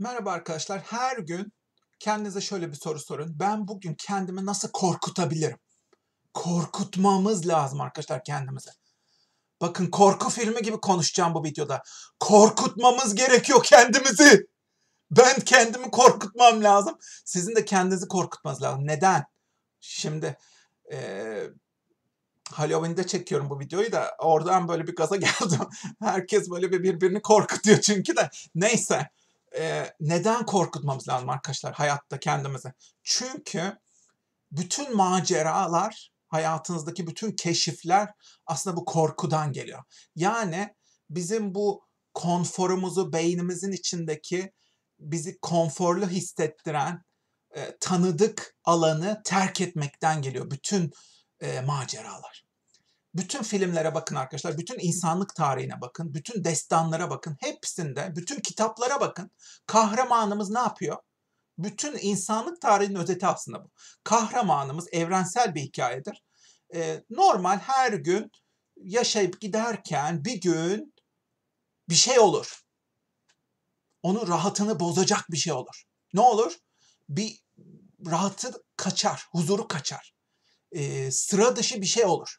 Merhaba arkadaşlar. Her gün kendinize şöyle bir soru sorun. Ben bugün kendimi nasıl korkutabilirim? Korkutmamız lazım arkadaşlar kendimize. Bakın korku filmi gibi konuşacağım bu videoda. Korkutmamız gerekiyor kendimizi. Ben kendimi korkutmam lazım. Sizin de kendinizi korkutmanız lazım. Neden? Şimdi ee, Halloween'de çekiyorum bu videoyu da oradan böyle bir gaza geldim. Herkes böyle bir birbirini korkutuyor çünkü de. Neyse e, neden korkutmamız lazım arkadaşlar hayatta kendimizi? Çünkü bütün maceralar, hayatınızdaki bütün keşifler aslında bu korkudan geliyor. Yani bizim bu konforumuzu, beynimizin içindeki bizi konforlu hissettiren e, tanıdık alanı terk etmekten geliyor bütün e, maceralar. Bütün filmlere bakın arkadaşlar, bütün insanlık tarihine bakın, bütün destanlara bakın, hepsinde, bütün kitaplara bakın. Kahramanımız ne yapıyor? Bütün insanlık tarihinin özeti aslında bu. Kahramanımız evrensel bir hikayedir. Ee, normal her gün yaşayıp giderken bir gün bir şey olur. Onun rahatını bozacak bir şey olur. Ne olur? Bir rahatı kaçar, huzuru kaçar. Ee, sıra dışı bir şey olur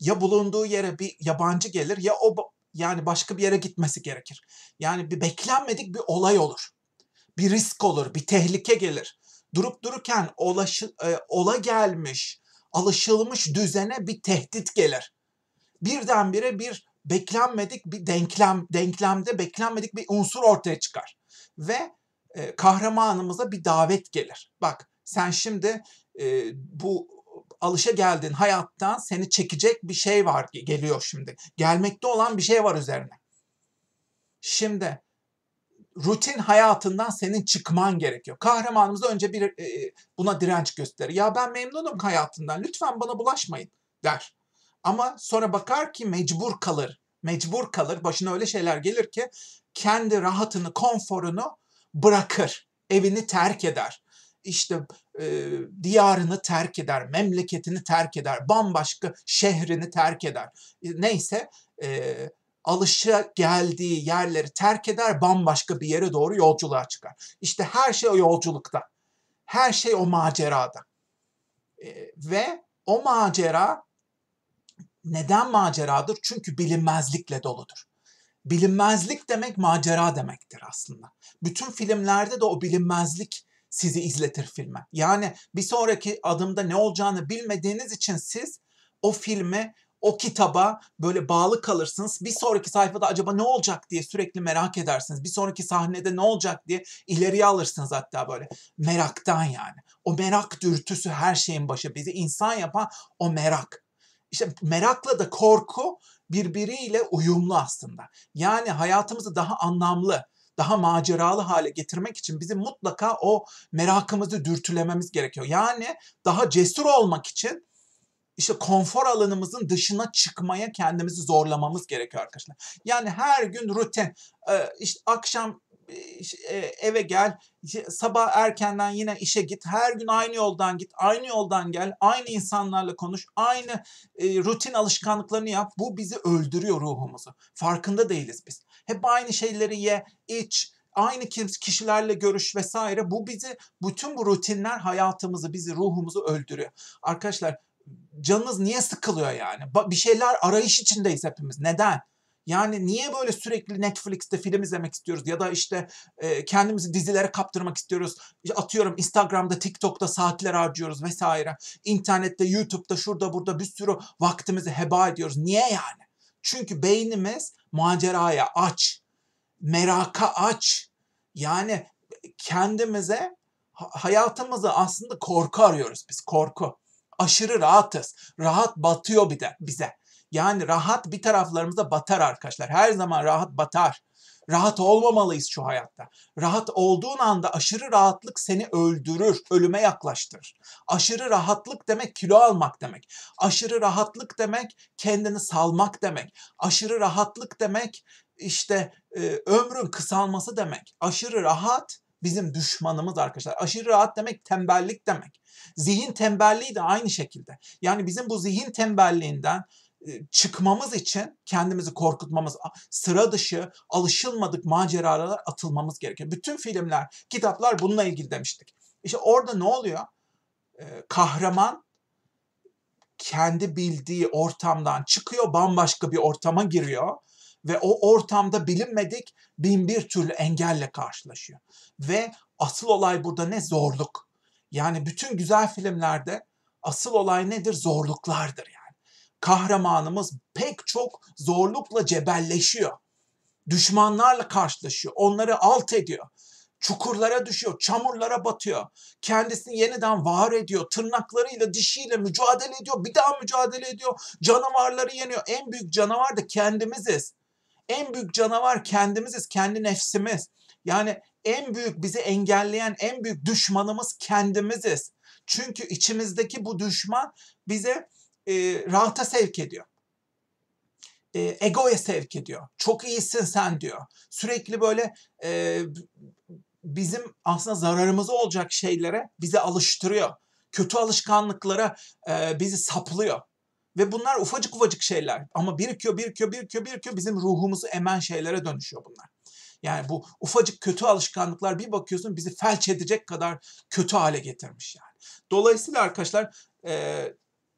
ya bulunduğu yere bir yabancı gelir ya o yani başka bir yere gitmesi gerekir. Yani bir beklenmedik bir olay olur. Bir risk olur, bir tehlike gelir. Durup dururken olaşı, e, ola gelmiş, alışılmış düzene bir tehdit gelir. Birdenbire bir beklenmedik bir denklem, denklemde beklenmedik bir unsur ortaya çıkar. Ve e, kahramanımıza bir davet gelir. Bak sen şimdi e, bu alışa geldin hayattan seni çekecek bir şey var geliyor şimdi. Gelmekte olan bir şey var üzerine. Şimdi rutin hayatından senin çıkman gerekiyor. Kahramanımız önce bir e, e, buna direnç gösterir. Ya ben memnunum hayatından. Lütfen bana bulaşmayın der. Ama sonra bakar ki mecbur kalır. Mecbur kalır. Başına öyle şeyler gelir ki kendi rahatını, konforunu bırakır. Evini terk eder işte e, diyarını terk eder, memleketini terk eder, bambaşka şehrini terk eder. E, neyse e, alışa geldiği yerleri terk eder, bambaşka bir yere doğru yolculuğa çıkar. İşte her şey o yolculukta. Her şey o macerada. E, ve o macera neden maceradır? Çünkü bilinmezlikle doludur. Bilinmezlik demek macera demektir aslında. Bütün filmlerde de o bilinmezlik sizi izletir filme. Yani bir sonraki adımda ne olacağını bilmediğiniz için siz o filme, o kitaba böyle bağlı kalırsınız. Bir sonraki sayfada acaba ne olacak diye sürekli merak edersiniz. Bir sonraki sahnede ne olacak diye ileriye alırsınız hatta böyle. Meraktan yani. O merak dürtüsü her şeyin başı. Bizi insan yapan o merak. İşte merakla da korku birbiriyle uyumlu aslında. Yani hayatımızı daha anlamlı, daha maceralı hale getirmek için bizim mutlaka o merakımızı dürtülememiz gerekiyor. Yani daha cesur olmak için işte konfor alanımızın dışına çıkmaya kendimizi zorlamamız gerekiyor arkadaşlar. Yani her gün rutin işte akşam eve gel, sabah erkenden yine işe git, her gün aynı yoldan git, aynı yoldan gel, aynı insanlarla konuş, aynı rutin alışkanlıklarını yap. Bu bizi öldürüyor ruhumuzu. Farkında değiliz biz. Hep aynı şeyleri ye, iç, aynı kişilerle görüş vesaire. Bu bizi, bütün bu rutinler hayatımızı, bizi, ruhumuzu öldürüyor. Arkadaşlar canınız niye sıkılıyor yani? Bir şeyler arayış içindeyiz hepimiz. Neden? Yani niye böyle sürekli Netflix'te film izlemek istiyoruz ya da işte e, kendimizi dizilere kaptırmak istiyoruz. Atıyorum Instagram'da, TikTok'ta saatler harcıyoruz vesaire. İnternette, YouTube'da, şurada burada bir sürü vaktimizi heba ediyoruz. Niye yani? Çünkü beynimiz maceraya aç, meraka aç. Yani kendimize hayatımızı aslında korku arıyoruz biz korku. Aşırı rahatız. Rahat batıyor bir de bize. Yani rahat bir taraflarımıza batar arkadaşlar. Her zaman rahat batar. Rahat olmamalıyız şu hayatta. Rahat olduğun anda aşırı rahatlık seni öldürür, ölüme yaklaştırır. Aşırı rahatlık demek kilo almak demek. Aşırı rahatlık demek kendini salmak demek. Aşırı rahatlık demek işte e, ömrün kısalması demek. Aşırı rahat bizim düşmanımız arkadaşlar. Aşırı rahat demek tembellik demek. Zihin tembelliği de aynı şekilde. Yani bizim bu zihin tembelliğinden e, çıkmamız için kendimizi korkutmamız, sıra dışı, alışılmadık maceralara atılmamız gerekiyor. Bütün filmler, kitaplar bununla ilgili demiştik. İşte orada ne oluyor? E, kahraman kendi bildiği ortamdan çıkıyor, bambaşka bir ortama giriyor ve o ortamda bilinmedik bin bir türlü engelle karşılaşıyor. Ve asıl olay burada ne? Zorluk. Yani bütün güzel filmlerde asıl olay nedir? Zorluklardır yani kahramanımız pek çok zorlukla cebelleşiyor. Düşmanlarla karşılaşıyor. Onları alt ediyor. Çukurlara düşüyor, çamurlara batıyor. Kendisini yeniden var ediyor. Tırnaklarıyla, dişiyle mücadele ediyor. Bir daha mücadele ediyor. Canavarları yeniyor. En büyük canavar da kendimiziz. En büyük canavar kendimiziz, kendi nefsimiz. Yani en büyük bizi engelleyen en büyük düşmanımız kendimiziz. Çünkü içimizdeki bu düşman bize e, rahata sevk ediyor. E, egoya sevk ediyor. Çok iyisin sen diyor. Sürekli böyle e, bizim aslında zararımız olacak şeylere bizi alıştırıyor. Kötü alışkanlıklara e, bizi saplıyor. Ve bunlar ufacık ufacık şeyler. Ama birikiyor, birikiyor, birikiyor, birikiyor. Bizim ruhumuzu emen şeylere dönüşüyor bunlar. Yani bu ufacık kötü alışkanlıklar bir bakıyorsun bizi felç edecek kadar kötü hale getirmiş yani. Dolayısıyla arkadaşlar e,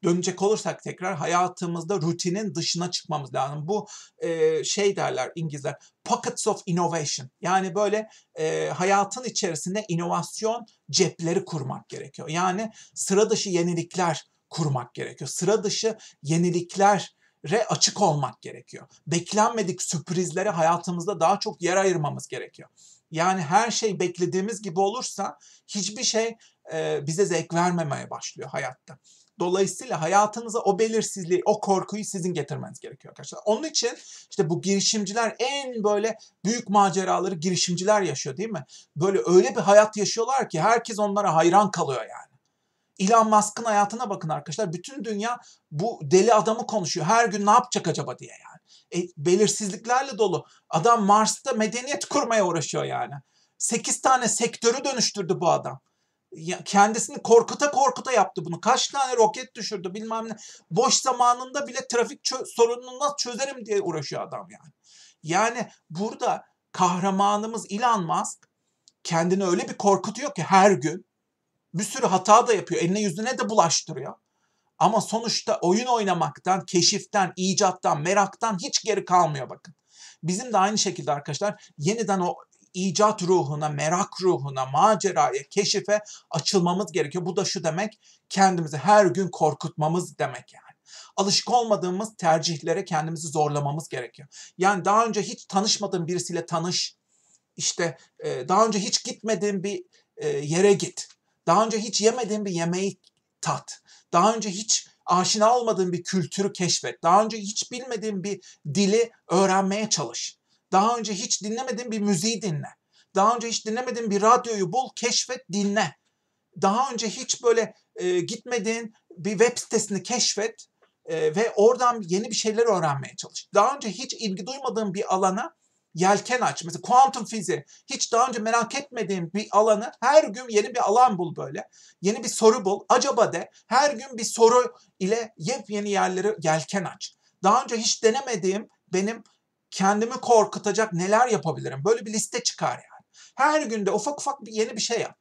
dönecek olursak tekrar hayatımızda rutinin dışına çıkmamız lazım. Bu e, şey derler İngilizler pockets of innovation yani böyle e, hayatın içerisinde inovasyon cepleri kurmak gerekiyor. Yani sıra dışı yenilikler kurmak gerekiyor. Sıra dışı yenilikler re açık olmak gerekiyor. Beklenmedik sürprizlere hayatımızda daha çok yer ayırmamız gerekiyor. Yani her şey beklediğimiz gibi olursa hiçbir şey e, bize zevk vermemeye başlıyor hayatta. Dolayısıyla hayatınıza o belirsizliği, o korkuyu sizin getirmeniz gerekiyor arkadaşlar. Onun için işte bu girişimciler en böyle büyük maceraları girişimciler yaşıyor değil mi? Böyle öyle bir hayat yaşıyorlar ki herkes onlara hayran kalıyor yani. Elon Musk'ın hayatına bakın arkadaşlar. Bütün dünya bu deli adamı konuşuyor. Her gün ne yapacak acaba diye yani. E, belirsizliklerle dolu. Adam Mars'ta medeniyet kurmaya uğraşıyor yani. 8 tane sektörü dönüştürdü bu adam kendisini korkuta korkuta yaptı bunu. Kaç tane roket düşürdü bilmem ne. Boş zamanında bile trafik sorununu nasıl çözerim diye uğraşıyor adam yani. Yani burada kahramanımız Elon Musk kendini öyle bir korkutuyor ki her gün bir sürü hata da yapıyor. Eline yüzüne de bulaştırıyor. Ama sonuçta oyun oynamaktan, keşiften, icattan, meraktan hiç geri kalmıyor bakın. Bizim de aynı şekilde arkadaşlar yeniden o icat ruhuna, merak ruhuna, maceraya, keşife açılmamız gerekiyor. Bu da şu demek, kendimizi her gün korkutmamız demek yani. Alışık olmadığımız tercihlere kendimizi zorlamamız gerekiyor. Yani daha önce hiç tanışmadığın birisiyle tanış. işte e, daha önce hiç gitmediğin bir e, yere git. Daha önce hiç yemediğin bir yemeği tat. Daha önce hiç aşina olmadığın bir kültürü keşfet. Daha önce hiç bilmediğin bir dili öğrenmeye çalış. Daha önce hiç dinlemediğin bir müziği dinle. Daha önce hiç dinlemediğin bir radyoyu bul, keşfet, dinle. Daha önce hiç böyle e, gitmediğin bir web sitesini keşfet e, ve oradan yeni bir şeyler öğrenmeye çalış. Daha önce hiç ilgi duymadığın bir alana yelken aç. Mesela kuantum fiziği. Hiç daha önce merak etmediğin bir alanı her gün yeni bir alan bul böyle. Yeni bir soru bul. Acaba de her gün bir soru ile yepyeni yerlere yelken aç. Daha önce hiç denemediğim benim kendimi korkutacak neler yapabilirim? Böyle bir liste çıkar yani. Her günde ufak ufak bir yeni bir şey yap.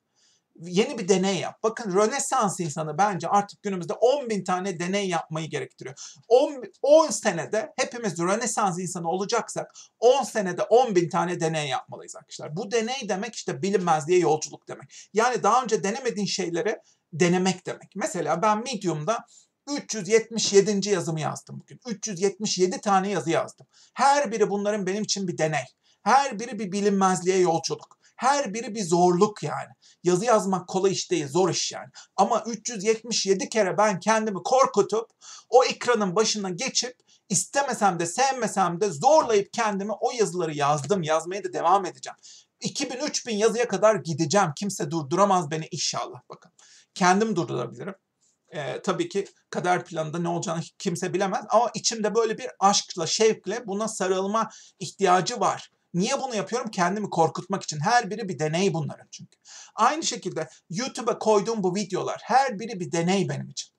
Yeni bir deney yap. Bakın Rönesans insanı bence artık günümüzde 10 bin tane deney yapmayı gerektiriyor. 10, 10 senede hepimiz Rönesans insanı olacaksak 10 senede 10 bin tane deney yapmalıyız arkadaşlar. Bu deney demek işte bilinmezliğe yolculuk demek. Yani daha önce denemediğin şeyleri denemek demek. Mesela ben Medium'da 377. yazımı yazdım bugün. 377 tane yazı yazdım. Her biri bunların benim için bir deney. Her biri bir bilinmezliğe yolculuk. Her biri bir zorluk yani. Yazı yazmak kolay iş değil, zor iş yani. Ama 377 kere ben kendimi korkutup o ekranın başına geçip istemesem de sevmesem de zorlayıp kendimi o yazıları yazdım. Yazmaya da devam edeceğim. 2000-3000 yazıya kadar gideceğim. Kimse durduramaz beni inşallah. Bakın kendim durdurabilirim e, tabii ki kader planında ne olacağını kimse bilemez. Ama içimde böyle bir aşkla, şevkle buna sarılma ihtiyacı var. Niye bunu yapıyorum? Kendimi korkutmak için. Her biri bir deney bunların çünkü. Aynı şekilde YouTube'a koyduğum bu videolar her biri bir deney benim için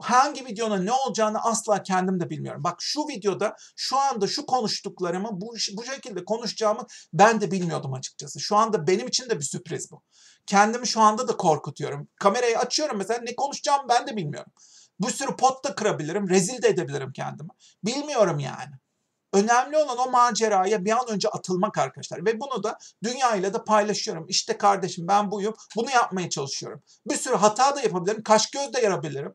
hangi videonun ne olacağını asla kendim de bilmiyorum. Bak şu videoda şu anda şu konuştuklarımı bu, bu şekilde konuşacağımı ben de bilmiyordum açıkçası. Şu anda benim için de bir sürpriz bu. Kendimi şu anda da korkutuyorum. Kamerayı açıyorum mesela ne konuşacağımı ben de bilmiyorum. Bu sürü pot da kırabilirim, rezil de edebilirim kendimi. Bilmiyorum yani. Önemli olan o maceraya bir an önce atılmak arkadaşlar. Ve bunu da dünyayla da paylaşıyorum. İşte kardeşim ben buyum. Bunu yapmaya çalışıyorum. Bir sürü hata da yapabilirim. Kaş göz de yarabilirim.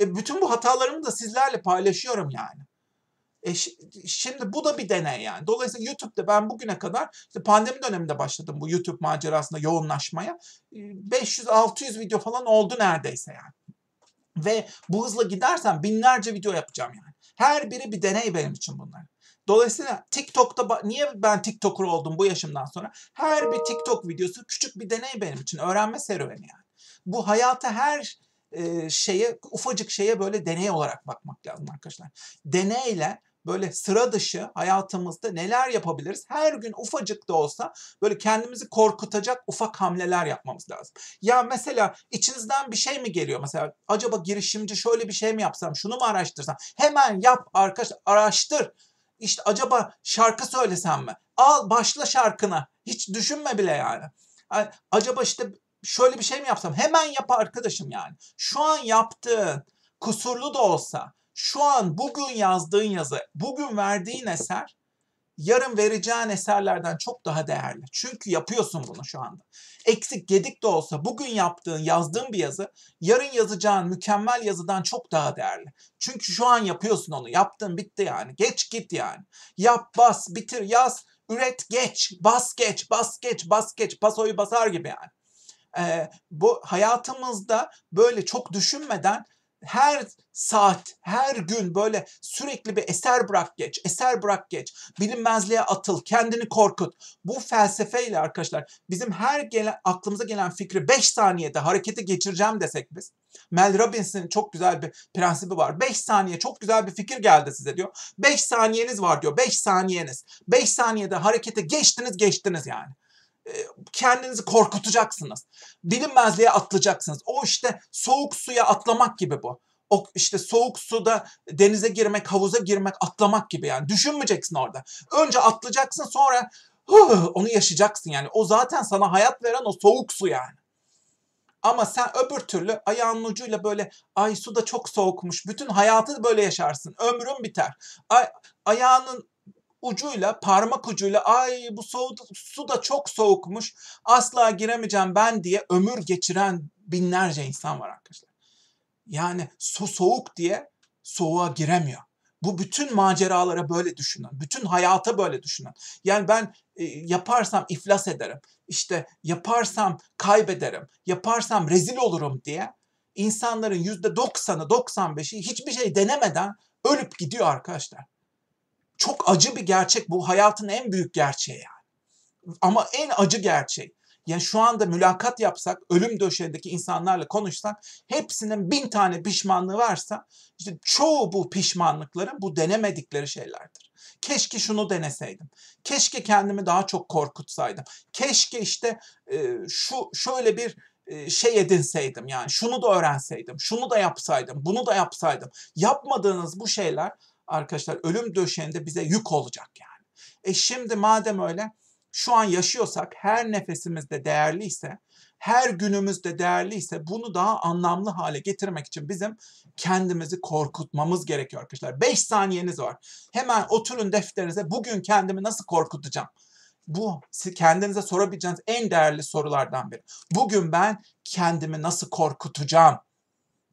E, bütün bu hatalarımı da sizlerle paylaşıyorum yani. E, şimdi bu da bir deney yani. Dolayısıyla YouTube'da ben bugüne kadar işte pandemi döneminde başladım bu YouTube macerasında yoğunlaşmaya. 500-600 e, video falan oldu neredeyse yani. Ve bu hızla gidersen binlerce video yapacağım yani. Her biri bir deney benim için bunlar. Dolayısıyla TikTok'ta niye ben TikToker oldum bu yaşımdan sonra? Her bir TikTok videosu küçük bir deney benim için. Öğrenme serüveni yani. Bu hayata her e, şeye ufacık şeye böyle deney olarak bakmak lazım arkadaşlar. Deneyle böyle sıra dışı hayatımızda neler yapabiliriz? Her gün ufacık da olsa böyle kendimizi korkutacak ufak hamleler yapmamız lazım. Ya mesela içinizden bir şey mi geliyor? Mesela acaba girişimci şöyle bir şey mi yapsam? Şunu mu araştırsam? Hemen yap arkadaş araştır. İşte acaba şarkı söylesem mi? Al başla şarkına. Hiç düşünme bile yani. yani acaba işte şöyle bir şey mi yapsam? Hemen yap arkadaşım yani. Şu an yaptığın kusurlu da olsa şu an bugün yazdığın yazı, bugün verdiğin eser yarın vereceğin eserlerden çok daha değerli. Çünkü yapıyorsun bunu şu anda. Eksik gedik de olsa bugün yaptığın, yazdığın bir yazı yarın yazacağın mükemmel yazıdan çok daha değerli. Çünkü şu an yapıyorsun onu. Yaptın bitti yani. Geç git yani. Yap, bas, bitir, yaz, üret, geç, bas geç, bas geç, bas geç, pasoyu basar gibi yani e, bu hayatımızda böyle çok düşünmeden her saat, her gün böyle sürekli bir eser bırak geç, eser bırak geç, bilinmezliğe atıl, kendini korkut. Bu felsefeyle arkadaşlar bizim her gelen, aklımıza gelen fikri 5 saniyede harekete geçireceğim desek biz. Mel Robbins'in çok güzel bir prensibi var. 5 saniye çok güzel bir fikir geldi size diyor. 5 saniyeniz var diyor. 5 saniyeniz. 5 saniyede harekete geçtiniz geçtiniz yani kendinizi korkutacaksınız. Bilinmezliğe atlayacaksınız. O işte soğuk suya atlamak gibi bu. O işte soğuk suda denize girmek, havuza girmek, atlamak gibi yani. Düşünmeyeceksin orada. Önce atlayacaksın sonra hı, onu yaşayacaksın yani. O zaten sana hayat veren o soğuk su yani. Ama sen öbür türlü ayağının ucuyla böyle ay su da çok soğukmuş. Bütün hayatı böyle yaşarsın. Ömrün biter. Ay, ayağının ucuyla parmak ucuyla ay bu soğudu, su da çok soğukmuş asla giremeyeceğim ben diye ömür geçiren binlerce insan var arkadaşlar. Yani su soğuk diye soğuğa giremiyor. Bu bütün maceralara böyle düşünün. Bütün hayata böyle düşünün. Yani ben e, yaparsam iflas ederim. İşte yaparsam kaybederim. Yaparsam rezil olurum diye insanların %90'ı 95'i hiçbir şey denemeden ölüp gidiyor arkadaşlar. Çok acı bir gerçek bu hayatın en büyük gerçeği yani. Ama en acı gerçeği. Yani şu anda mülakat yapsak, ölüm döşeğindeki insanlarla konuşsak, hepsinin bin tane pişmanlığı varsa, işte çoğu bu pişmanlıkların bu denemedikleri şeylerdir. Keşke şunu deneseydim. Keşke kendimi daha çok korkutsaydım. Keşke işte e, şu şöyle bir e, şey edinseydim yani şunu da öğrenseydim, şunu da yapsaydım, bunu da yapsaydım. Yapmadığınız bu şeyler arkadaşlar ölüm döşeğinde bize yük olacak yani. E şimdi madem öyle şu an yaşıyorsak her nefesimizde değerliyse, her günümüzde değerliyse bunu daha anlamlı hale getirmek için bizim kendimizi korkutmamız gerekiyor arkadaşlar. 5 saniyeniz var. Hemen oturun defterinize bugün kendimi nasıl korkutacağım? Bu kendinize sorabileceğiniz en değerli sorulardan biri. Bugün ben kendimi nasıl korkutacağım?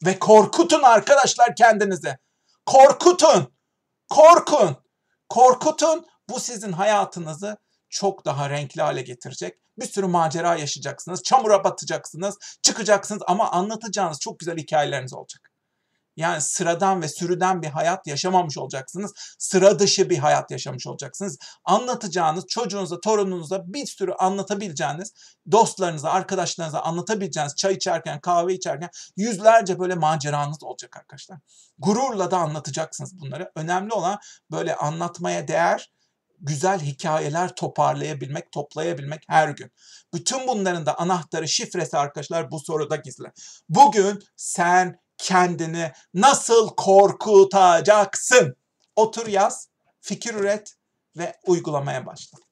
Ve korkutun arkadaşlar kendinizi. Korkutun korkun. Korkutun. Bu sizin hayatınızı çok daha renkli hale getirecek. Bir sürü macera yaşayacaksınız, çamura batacaksınız, çıkacaksınız ama anlatacağınız çok güzel hikayeleriniz olacak. Yani sıradan ve sürüden bir hayat yaşamamış olacaksınız. Sıra dışı bir hayat yaşamış olacaksınız. Anlatacağınız çocuğunuza, torununuza bir sürü anlatabileceğiniz, dostlarınıza, arkadaşlarınıza anlatabileceğiniz, çay içerken, kahve içerken yüzlerce böyle maceranız olacak arkadaşlar. Gururla da anlatacaksınız bunları. Önemli olan böyle anlatmaya değer güzel hikayeler toparlayabilmek, toplayabilmek her gün. Bütün bunların da anahtarı, şifresi arkadaşlar bu soruda gizli. Bugün sen kendini nasıl korkutacaksın? Otur yaz, fikir üret ve uygulamaya başla.